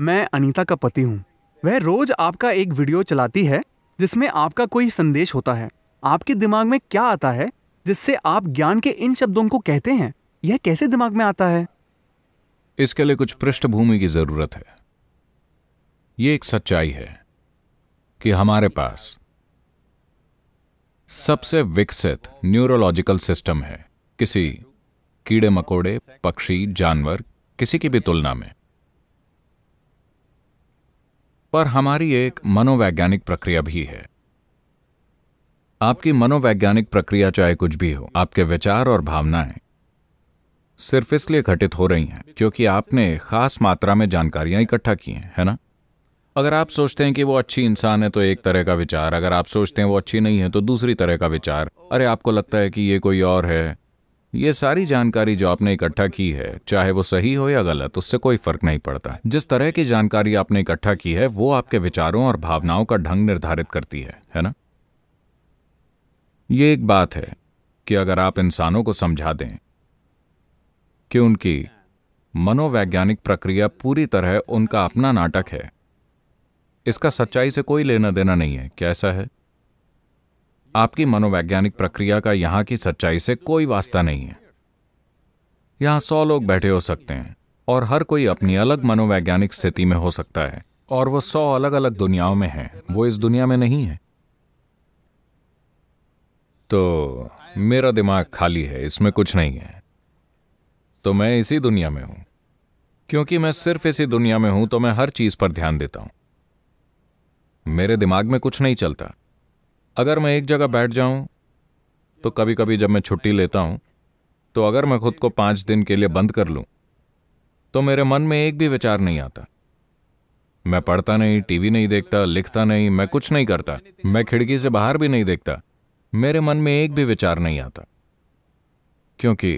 मैं अनीता का पति हूँ वह रोज आपका एक वीडियो चलाती है जिसमें आपका कोई संदेश होता है आपके दिमाग में क्या आता है जिससे आप ज्ञान के इन शब्दों को कहते हैं यह कैसे दिमाग में आता है इसके लिए कुछ पृष्ठभूमि की जरूरत है ये एक सच्चाई है कि हमारे पास सबसे विकसित न्यूरोलॉजिकल सिस्टम है किसी कीड़े मकोड़े पक्षी जानवर किसी की भी तुलना में पर हमारी एक मनोवैज्ञानिक प्रक्रिया भी है आपकी मनोवैज्ञानिक प्रक्रिया चाहे कुछ भी हो आपके विचार और भावनाएं सिर्फ इसलिए घटित हो रही हैं क्योंकि आपने खास मात्रा में जानकारियां इकट्ठा की हैं है ना अगर आप सोचते हैं कि वो अच्छी इंसान है तो एक तरह का विचार अगर आप सोचते हैं वो अच्छी नहीं है तो दूसरी तरह का विचार अरे आपको लगता है कि ये कोई और है ये सारी जानकारी जो आपने इकट्ठा की है चाहे वो सही हो या गलत उससे कोई फर्क नहीं पड़ता जिस तरह की जानकारी आपने इकट्ठा की है वो आपके विचारों और भावनाओं का ढंग निर्धारित करती है है ना ये एक बात है कि अगर आप इंसानों को समझा दें कि उनकी मनोवैज्ञानिक प्रक्रिया पूरी तरह उनका अपना नाटक है इसका सच्चाई से कोई लेना देना नहीं है कैसा है आपकी मनोवैज्ञानिक प्रक्रिया का यहाँ की सच्चाई से कोई वास्ता नहीं है यहाँ सौ लोग बैठे हो सकते हैं और हर कोई अपनी अलग मनोवैज्ञानिक स्थिति में हो सकता है और वो सौ अलग अलग दुनियाओं में है वो इस दुनिया में नहीं है तो मेरा दिमाग खाली है इसमें कुछ नहीं है तो मैं इसी दुनिया में हूं क्योंकि मैं सिर्फ इसी दुनिया में हूं तो मैं हर चीज पर ध्यान देता हूं मेरे दिमाग में कुछ नहीं चलता अगर मैं एक जगह बैठ जाऊं तो कभी कभी जब मैं छुट्टी लेता हूं तो अगर मैं खुद को पांच दिन के लिए बंद कर लूं तो मेरे मन में एक भी विचार नहीं आता मैं पढ़ता नहीं टीवी नहीं देखता लिखता नहीं मैं कुछ नहीं करता मैं खिड़की से बाहर भी नहीं देखता मेरे मन में एक भी विचार नहीं आता क्योंकि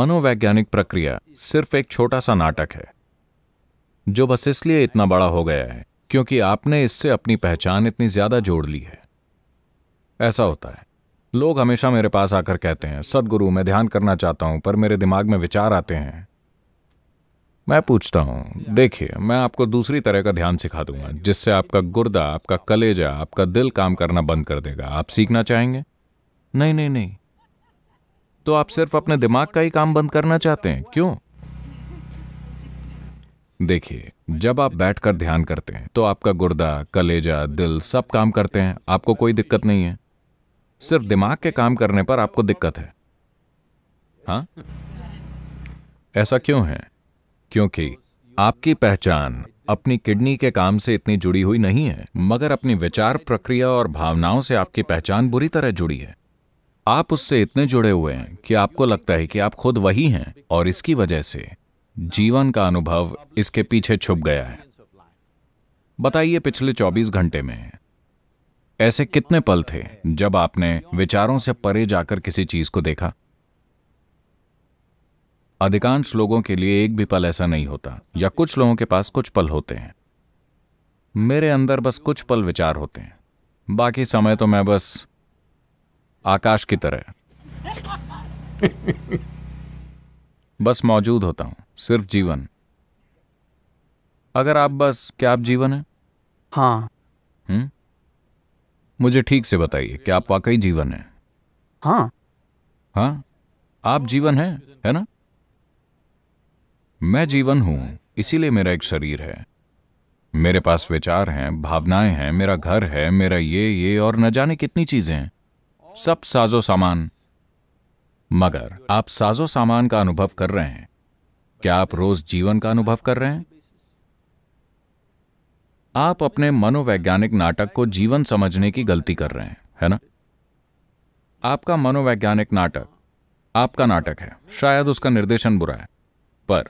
मनोवैज्ञानिक प्रक्रिया सिर्फ एक छोटा सा नाटक है जो बस इसलिए इतना बड़ा हो गया है क्योंकि आपने इससे अपनी पहचान इतनी ज्यादा जोड़ ली है ऐसा होता है लोग हमेशा मेरे पास आकर कहते हैं सदगुरु मैं ध्यान करना चाहता हूं पर मेरे दिमाग में विचार आते हैं मैं पूछता हूं देखिए मैं आपको दूसरी तरह का ध्यान सिखा दूंगा जिससे आपका गुर्दा आपका कलेजा आपका दिल काम करना बंद कर देगा आप सीखना चाहेंगे नहीं नहीं नहीं तो आप सिर्फ अपने दिमाग का ही काम बंद करना चाहते हैं क्यों देखिए जब आप बैठकर ध्यान करते हैं तो आपका गुर्दा कलेजा दिल सब काम करते हैं आपको कोई दिक्कत नहीं है सिर्फ दिमाग के काम करने पर आपको दिक्कत है हाँ ऐसा क्यों है क्योंकि आपकी पहचान अपनी किडनी के काम से इतनी जुड़ी हुई नहीं है मगर अपनी विचार प्रक्रिया और भावनाओं से आपकी पहचान बुरी तरह जुड़ी है आप उससे इतने जुड़े हुए हैं कि आपको लगता है कि आप खुद वही हैं और इसकी वजह से जीवन का अनुभव इसके पीछे छुप गया है बताइए पिछले 24 घंटे में ऐसे कितने पल थे जब आपने विचारों से परे जाकर किसी चीज को देखा अधिकांश लोगों के लिए एक भी पल ऐसा नहीं होता या कुछ लोगों के पास कुछ पल होते हैं मेरे अंदर बस कुछ पल विचार होते हैं बाकी समय तो मैं बस आकाश की तरह बस मौजूद होता हूं सिर्फ जीवन अगर आप बस क्या आप जीवन है हाँ हुँ? हम्म? मुझे ठीक से बताइए क्या आप वाकई जीवन है हाँ हाँ आप जीवन है है ना मैं जीवन हूं इसीलिए मेरा एक शरीर है मेरे पास विचार हैं भावनाएं हैं मेरा घर है मेरा ये ये और न जाने कितनी चीजें हैं सब साजो सामान मगर आप साजो सामान का अनुभव कर रहे हैं क्या आप रोज जीवन का अनुभव कर रहे हैं आप अपने मनोवैज्ञानिक नाटक को जीवन समझने की गलती कर रहे हैं है ना आपका मनोवैज्ञानिक नाटक आपका नाटक है शायद उसका निर्देशन बुरा है पर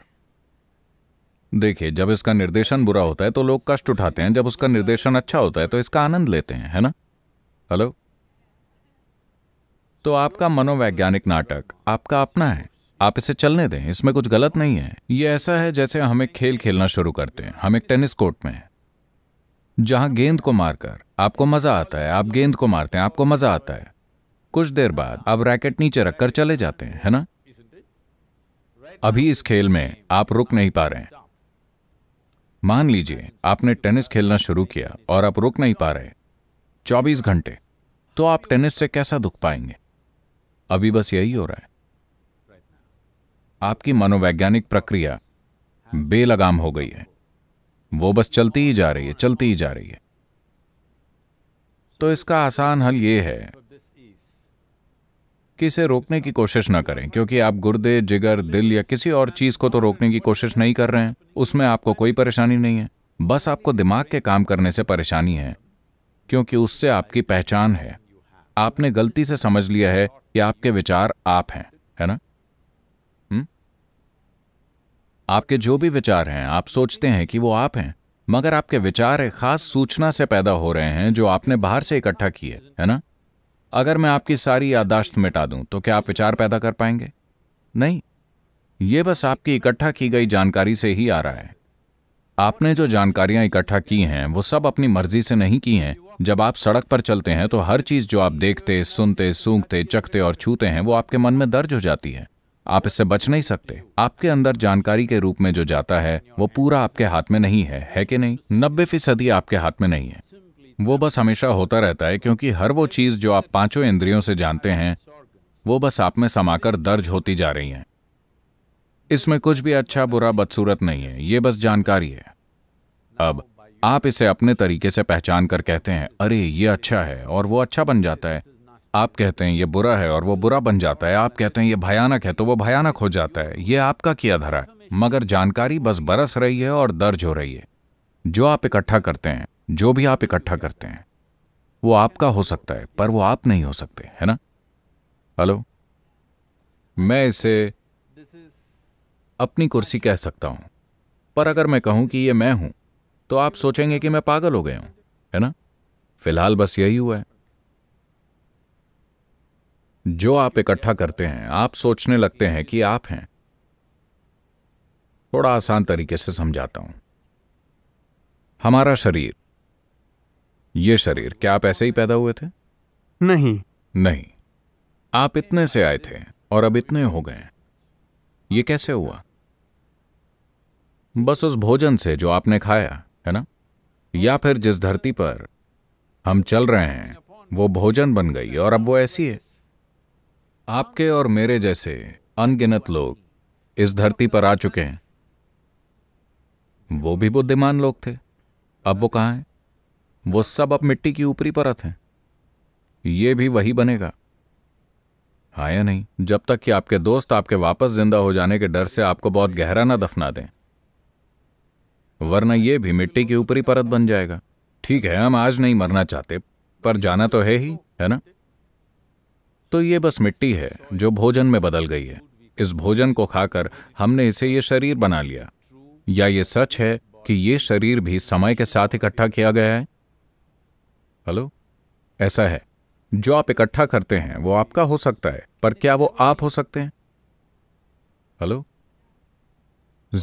देखिए जब इसका निर्देशन बुरा होता है तो लोग कष्ट उठाते हैं जब उसका निर्देशन अच्छा होता है तो इसका आनंद लेते हैं है ना हेलो तो आपका मनोवैज्ञानिक नाटक आपका अपना है आप इसे चलने दें इसमें कुछ गलत नहीं है ये ऐसा है जैसे हम एक खेल खेलना शुरू करते हैं हम एक टेनिस कोर्ट में जहां गेंद को मारकर आपको मजा आता है आप गेंद को मारते हैं आपको मजा आता है कुछ देर बाद आप रैकेट नीचे रखकर चले जाते हैं है ना अभी इस खेल में आप रुक नहीं पा रहे मान लीजिए आपने टेनिस खेलना शुरू किया और आप रुक नहीं पा रहे 24 घंटे तो आप टेनिस से कैसा दुख पाएंगे अभी बस यही हो रहा है आपकी मनोवैज्ञानिक प्रक्रिया बेलगाम हो गई है वो बस चलती ही जा रही है चलती ही जा रही है तो इसका आसान हल ये है कि इसे रोकने की कोशिश ना करें क्योंकि आप गुर्दे जिगर दिल या किसी और चीज़ को तो रोकने की कोशिश नहीं कर रहे हैं उसमें आपको कोई परेशानी नहीं है बस आपको दिमाग के काम करने से परेशानी है क्योंकि उससे आपकी पहचान है आपने गलती से समझ लिया है कि आपके विचार आप हैं है ना आपके जो भी विचार हैं आप सोचते हैं कि वो आप हैं मगर आपके विचार एक खास सूचना से पैदा हो रहे हैं जो आपने बाहर से इकट्ठा की है है ना अगर मैं आपकी सारी यादाश्त मिटा दूं तो क्या आप विचार पैदा कर पाएंगे नहीं ये बस आपकी इकट्ठा की गई जानकारी से ही आ रहा है आपने जो जानकारियां इकट्ठा की हैं वो सब अपनी मर्जी से नहीं की हैं जब आप सड़क पर चलते हैं तो हर चीज जो आप देखते सुनते सूंघते चखते और छूते हैं वो आपके मन में दर्ज हो जाती है आप इससे बच नहीं सकते आपके अंदर जानकारी के रूप में जो जाता है वो पूरा आपके हाथ में नहीं है है कि नहीं नब्बे फीसदी आपके हाथ में नहीं है वो बस हमेशा होता रहता है क्योंकि हर वो चीज़ जो आप पांचों इंद्रियों से जानते हैं वो बस आप में समाकर दर्ज होती जा रही है इसमें कुछ भी अच्छा बुरा बदसूरत नहीं है ये बस जानकारी है अब आप इसे अपने तरीके से पहचान कर कहते हैं अरे ये अच्छा है और वो अच्छा बन जाता है आप कहते हैं ये बुरा है और वो बुरा बन जाता है आप कहते हैं ये भयानक है तो वो भयानक हो जाता है ये आपका किया धरा है मगर जानकारी बस बरस रही है और दर्ज हो रही है जो आप इकट्ठा करते हैं जो भी आप इकट्ठा करते हैं वो आपका हो सकता है पर वो आप नहीं हो सकते है ना हेलो मैं इसे अपनी कुर्सी कह सकता हूं पर अगर मैं कहूं कि ये मैं हूं तो आप सोचेंगे कि मैं पागल हो गया हूं है ना फिलहाल बस यही हुआ है जो आप इकट्ठा करते हैं आप सोचने लगते हैं कि आप हैं थोड़ा आसान तरीके से समझाता हूं हमारा शरीर ये शरीर क्या आप ऐसे ही पैदा हुए थे नहीं नहीं आप इतने से आए थे और अब इतने हो गए ये कैसे हुआ बस उस भोजन से जो आपने खाया है ना या फिर जिस धरती पर हम चल रहे हैं वो भोजन बन गई और अब वो ऐसी है आपके और मेरे जैसे अनगिनत लोग इस धरती पर आ चुके हैं वो भी बुद्धिमान लोग थे अब वो कहां हैं वो सब अब मिट्टी की ऊपरी परत हैं ये भी वही बनेगा आया हाँ नहीं जब तक कि आपके दोस्त आपके वापस जिंदा हो जाने के डर से आपको बहुत गहरा ना दफना दें वरना ये भी मिट्टी की ऊपरी परत बन जाएगा ठीक है हम आज नहीं मरना चाहते पर जाना तो है ही है ना तो ये बस मिट्टी है जो भोजन में बदल गई है इस भोजन को खाकर हमने इसे ये शरीर बना लिया या ये सच है कि ये शरीर भी समय के साथ इकट्ठा किया गया है हेलो ऐसा है जो आप इकट्ठा करते हैं वो आपका हो सकता है पर क्या वो आप हो सकते हैं हेलो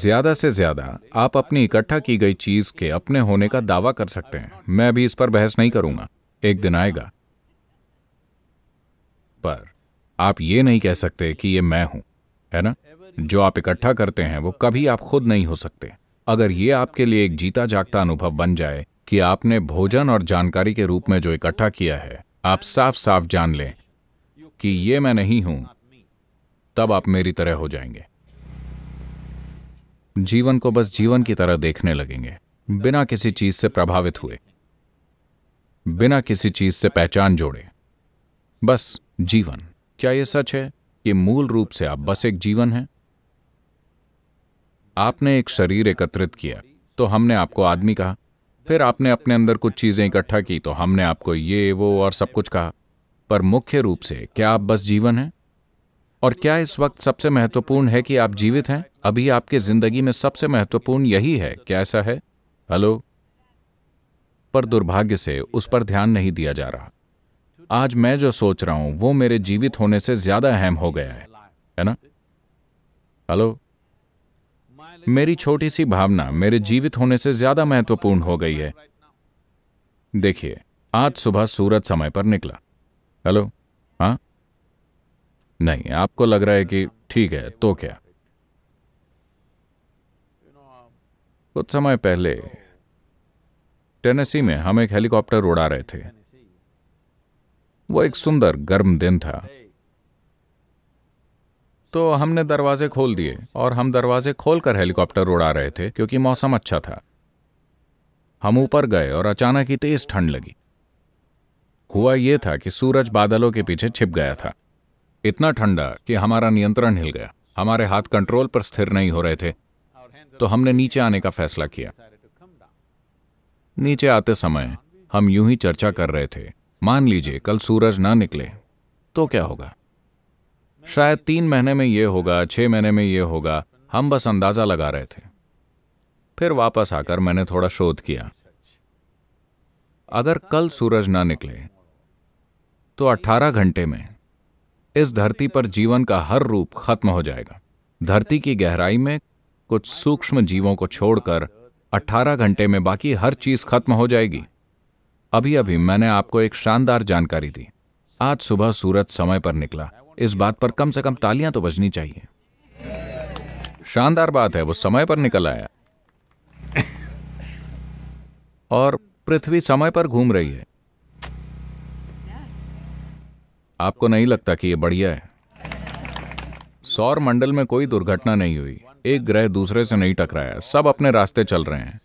ज्यादा से ज्यादा आप अपनी इकट्ठा की गई चीज के अपने होने का दावा कर सकते हैं मैं अभी इस पर बहस नहीं करूंगा एक दिन आएगा पर आप ये नहीं कह सकते कि ये मैं हूं है ना जो आप इकट्ठा करते हैं वो कभी आप खुद नहीं हो सकते अगर ये आपके लिए एक जीता जागता अनुभव बन जाए कि आपने भोजन और जानकारी के रूप में जो इकट्ठा किया है आप साफ साफ जान लें कि ये मैं नहीं हूं तब आप मेरी तरह हो जाएंगे जीवन को बस जीवन की तरह देखने लगेंगे बिना किसी चीज से प्रभावित हुए बिना किसी चीज से पहचान जोड़े बस जीवन क्या यह सच है कि मूल रूप से आप बस एक जीवन हैं आपने एक शरीर एकत्रित किया तो हमने आपको आदमी कहा फिर आपने अपने अंदर कुछ चीजें इकट्ठा की तो हमने आपको ये वो और सब कुछ कहा पर मुख्य रूप से क्या आप बस जीवन हैं और क्या इस वक्त सबसे महत्वपूर्ण है कि आप जीवित हैं अभी आपके जिंदगी में सबसे महत्वपूर्ण यही है क्या ऐसा है हेलो पर दुर्भाग्य से उस पर ध्यान नहीं दिया जा रहा आज मैं जो सोच रहा हूं वो मेरे जीवित होने से ज्यादा अहम हो गया है है ना हेलो मेरी छोटी सी भावना मेरे जीवित होने से ज्यादा महत्वपूर्ण हो गई है देखिए आज सुबह सूरज समय पर निकला हेलो हाँ नहीं आपको लग रहा है कि ठीक है तो क्या कुछ समय पहले टेनेसी में हम एक हेलीकॉप्टर उड़ा रहे थे वो एक सुंदर गर्म दिन था तो हमने दरवाजे खोल दिए और हम दरवाजे खोलकर हेलीकॉप्टर उड़ा रहे थे क्योंकि मौसम अच्छा था हम ऊपर गए और अचानक ही तेज ठंड लगी हुआ यह था कि सूरज बादलों के पीछे छिप गया था इतना ठंडा कि हमारा नियंत्रण हिल गया हमारे हाथ कंट्रोल पर स्थिर नहीं हो रहे थे तो हमने नीचे आने का फैसला किया नीचे आते समय हम यूं ही चर्चा कर रहे थे मान लीजिए कल सूरज ना निकले तो क्या होगा शायद तीन महीने में यह होगा छह महीने में यह होगा हम बस अंदाज़ा लगा रहे थे फिर वापस आकर मैंने थोड़ा शोध किया अगर कल सूरज ना निकले तो 18 घंटे में इस धरती पर जीवन का हर रूप खत्म हो जाएगा धरती की गहराई में कुछ सूक्ष्म जीवों को छोड़कर 18 घंटे में बाकी हर चीज खत्म हो जाएगी अभी अभी मैंने आपको एक शानदार जानकारी दी आज सुबह सूरज समय पर निकला इस बात पर कम से कम तालियां तो बजनी चाहिए शानदार बात है वो समय पर निकल आया और पृथ्वी समय पर घूम रही है आपको नहीं लगता कि यह बढ़िया है सौर मंडल में कोई दुर्घटना नहीं हुई एक ग्रह दूसरे से नहीं टकराया सब अपने रास्ते चल रहे हैं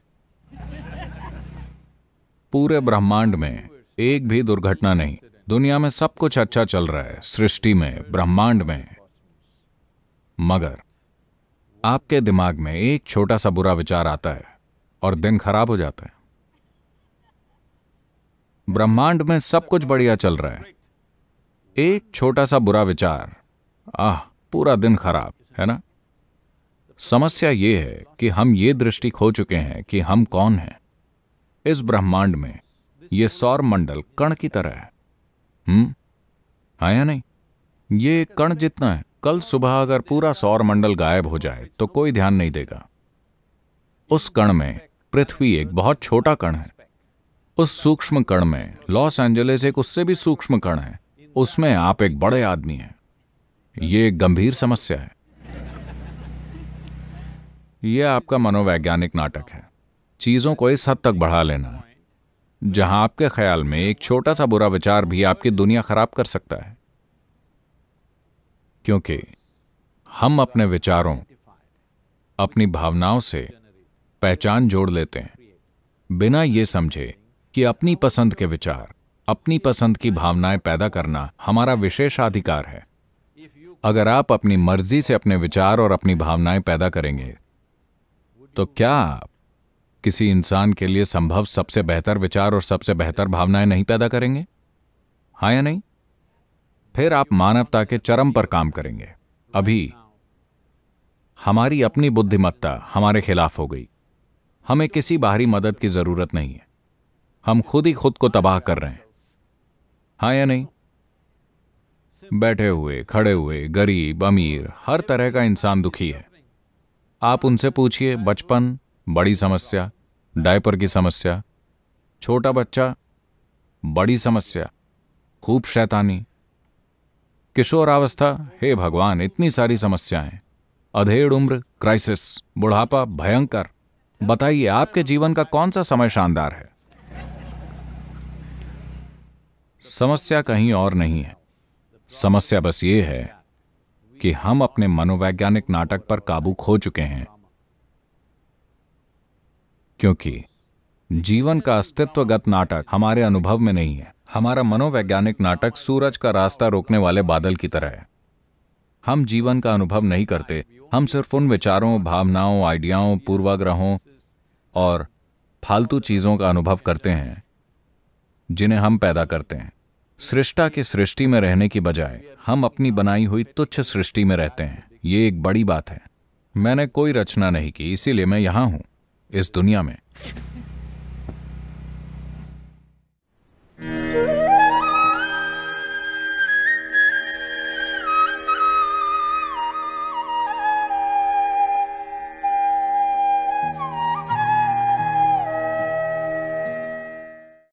पूरे ब्रह्मांड में एक भी दुर्घटना नहीं दुनिया में सब कुछ अच्छा चल रहा है सृष्टि में ब्रह्मांड में मगर आपके दिमाग में एक छोटा सा बुरा विचार आता है और दिन खराब हो जाता है ब्रह्मांड में सब कुछ बढ़िया चल रहा है एक छोटा सा बुरा विचार आह पूरा दिन खराब है ना समस्या ये है कि हम ये दृष्टि खो चुके हैं कि हम कौन हैं इस ब्रह्मांड में ये सौर मंडल कण की तरह है हम्म आया नहीं ये कण जितना है कल सुबह अगर पूरा सौर मंडल गायब हो जाए तो कोई ध्यान नहीं देगा उस कण में पृथ्वी एक बहुत छोटा कण है उस सूक्ष्म कण में लॉस एंजलिस एक उससे भी सूक्ष्म कण है उसमें आप एक बड़े आदमी हैं ये एक गंभीर समस्या है यह आपका मनोवैज्ञानिक नाटक है चीज़ों को इस हद तक बढ़ा लेना जहां आपके ख्याल में एक छोटा सा बुरा विचार भी आपकी दुनिया खराब कर सकता है क्योंकि हम अपने विचारों अपनी भावनाओं से पहचान जोड़ लेते हैं बिना यह समझे कि अपनी पसंद के विचार अपनी पसंद की भावनाएं पैदा करना हमारा विशेष अधिकार है अगर आप अपनी मर्जी से अपने विचार और अपनी भावनाएं पैदा करेंगे तो क्या आप किसी इंसान के लिए संभव सबसे बेहतर विचार और सबसे बेहतर भावनाएं नहीं पैदा करेंगे हाँ या नहीं फिर आप मानवता के चरम पर काम करेंगे अभी हमारी अपनी बुद्धिमत्ता हमारे खिलाफ हो गई हमें किसी बाहरी मदद की जरूरत नहीं है हम खुद ही खुद को तबाह कर रहे हैं हाँ या नहीं बैठे हुए खड़े हुए गरीब अमीर हर तरह का इंसान दुखी है आप उनसे पूछिए बचपन बड़ी समस्या डायपर की समस्या छोटा बच्चा बड़ी समस्या खूब शैतानी किशोरावस्था हे भगवान इतनी सारी समस्याएं अधेड़ उम्र क्राइसिस बुढ़ापा भयंकर बताइए आपके जीवन का कौन सा समय शानदार है समस्या कहीं और नहीं है समस्या बस ये है कि हम अपने मनोवैज्ञानिक नाटक पर काबू खो चुके हैं क्योंकि जीवन का अस्तित्वगत नाटक हमारे अनुभव में नहीं है हमारा मनोवैज्ञानिक नाटक सूरज का रास्ता रोकने वाले बादल की तरह है हम जीवन का अनुभव नहीं करते हम सिर्फ उन विचारों भावनाओं आइडियाओं पूर्वाग्रहों और फालतू चीजों का अनुभव करते हैं जिन्हें हम पैदा करते हैं सृष्टा के सृष्टि में रहने की बजाय हम अपनी बनाई हुई तुच्छ सृष्टि में रहते हैं ये एक बड़ी बात है मैंने कोई रचना नहीं की इसीलिए मैं यहां हूं इस दुनिया में